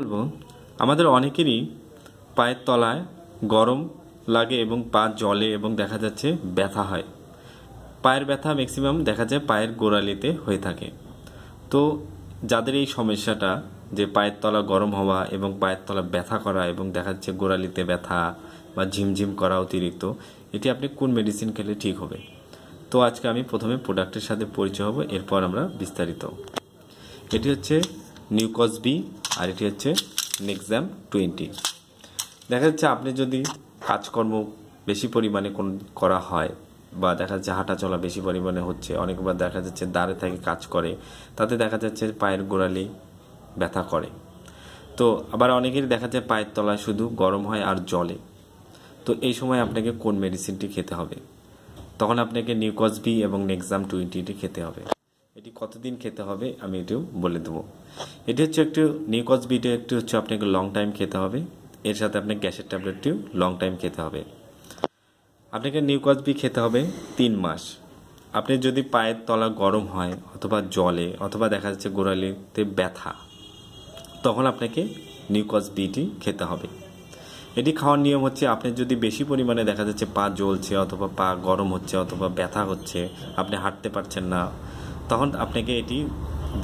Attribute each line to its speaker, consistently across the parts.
Speaker 1: বলবো আমাদের অনেকেরই পায়ের তলায় গরম লাগে এবং পা জলে এবং দেখা যাচ্ছে ব্যথা হয় পায়ের ব্যথা ম্যাক্সিমাম দেখা যায় পায়ের গোড়ালিতে হয়ে থাকে তো যাদের এই সমস্যাটা যে পায়ের তলা গরম হওয়া এবং পায়ের তলা ব্যথা করা এবং দেখা যাচ্ছে গোড়ালিতে ব্যথা বা ঝিমঝিম করা অতিরিক্ত এটি আপনি কোন মেডিসিন খেলে ঠিক হবে তো আজকে আমি প্রথমে প্রোডাক্টের সাথে পরিচয় হব এরপর আমরা বিস্তারিত এটি হচ্ছে নিউকসবি আর এটি হচ্ছে নেক্সাম টোয়েন্টি দেখা যাচ্ছে আপনি যদি কাজকর্ম বেশি পরিমাণে কোন করা হয় বা দেখা যাচ্ছে হাঁটা চলা বেশি পরিমাণে হচ্ছে অনেকবার দেখা যাচ্ছে দাঁড়ে থেকে কাজ করে তাতে দেখা যাচ্ছে পায়ের গোড়ালি ব্যথা করে তো আবার অনেকের দেখা যায় পায়ের তলায় শুধু গরম হয় আর জলে তো এই সময় আপনাকে কোন মেডিসিনটি খেতে হবে তখন আপনাকে নিউকসবি এবং নেক্সাম টোয়েন্টিটি খেতে হবে এটি কতদিন খেতে হবে আমি এটিও বলে দেবো এটি হচ্ছে একটু নিউকসবিটে একটু হচ্ছে আপনাকে লং টাইম খেতে হবে এর সাথে আপনাকে গ্যাসের ট্যাবলেটটিও লং টাইম খেতে হবে আপনাকে বি খেতে হবে তিন মাস আপনি যদি পায়ের তলা গরম হয় অথবা জলে অথবা দেখা যাচ্ছে গোড়ালিতে ব্যথা তখন আপনাকে বিটি খেতে হবে এটি খাওয়ার নিয়ম হচ্ছে আপনি যদি বেশি পরিমাণে দেখা যাচ্ছে পা জ্বলছে অথবা পা গরম হচ্ছে অথবা ব্যথা হচ্ছে আপনি হাঁটতে পারছেন না তখন আপনাকে এটি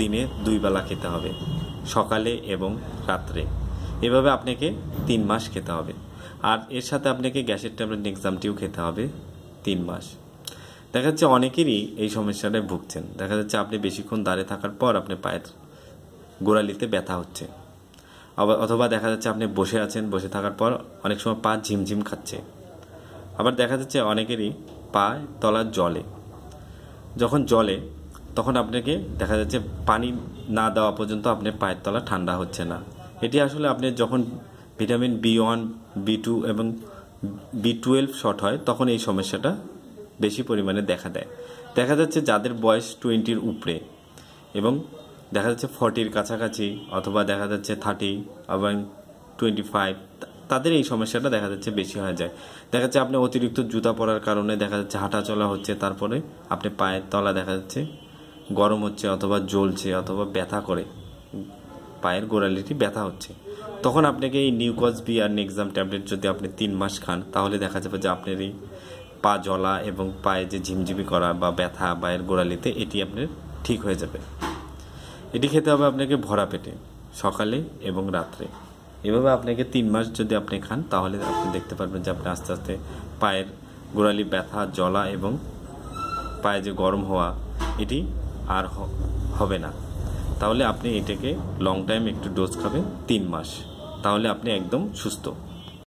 Speaker 1: দিনে দুই বেলা খেতে হবে সকালে এবং রাত্রে এভাবে আপনাকে তিন মাস খেতে হবে আর এর সাথে আপনাকে গ্যাসের ট্যাবলেট এক্সামটিও খেতে হবে তিন মাস দেখা যাচ্ছে অনেকেরই এই সমস্যাটায় ভুগছেন দেখা যাচ্ছে আপনি বেশিক্ষণ দাঁড়িয়ে থাকার পর আপনার পায়ের গোড়ালিতে ব্যথা হচ্ছে আবার অথবা দেখা যাচ্ছে আপনি বসে আছেন বসে থাকার পর অনেক সময় পা ঝিমঝিম খাচ্ছে আবার দেখা যাচ্ছে অনেকেরই পা তলার জলে যখন জলে তখন আপনাকে দেখা যাচ্ছে পানি না দেওয়া পর্যন্ত আপনার পায়ের তলা ঠান্ডা হচ্ছে না এটি আসলে আপনি যখন vitamin B one B two এবং বি টুয়েলভ শর্ট হয় তখন এই সমস্যাটা বেশি পরিমাণে দেখা দেয় দেখা যাচ্ছে যাদের বয়স টোয়েন্টির উপরে এবং দেখা যাচ্ছে ফর্টির কাছাকাছি অথবা দেখা যাচ্ছে থার্টি এবং টোয়েন্টি ফাইভ তাদের এই সমস্যাটা দেখা যাচ্ছে বেশি হয়ে যায় দেখা যাচ্ছে আপনি অতিরিক্ত জুতা পরার কারণে দেখা যাচ্ছে হাঁটা চলা হচ্ছে তারপরে আপনি পায়ের তলা দেখা যাচ্ছে গরম হচ্ছে অথবা জ্বলছে অথবা ব্যথা করে পায়ের গোড়ালিটি ব্যথা হচ্ছে তখন আপনাকে এই বি আর নেক্সাম ট্যাবলেট যদি আপনি তিন মাস খান তাহলে দেখা যাবে যে আপনার এই পা জ্বলা এবং পায়ে যে ঝিমঝিমি করা বা ব্যথা পায়ের গোড়ালিতে এটি আপনার ঠিক হয়ে যাবে এটি খেতে হবে আপনাকে ভরা পেটে সকালে এবং রাত্রে এভাবে আপনাকে তিন মাস যদি আপনি খান তাহলে আপনি দেখতে পারবেন যে আপনি আস্তে আস্তে পায়ের গোড়ালি ব্যথা জ্বলা এবং পায়ে যে গরম হওয়া এটি আর হবে না তাহলে আপনি এটাকে লং টাইম একটু ডোজ খাবেন তিন মাস তাহলে আপনি একদম সুস্থ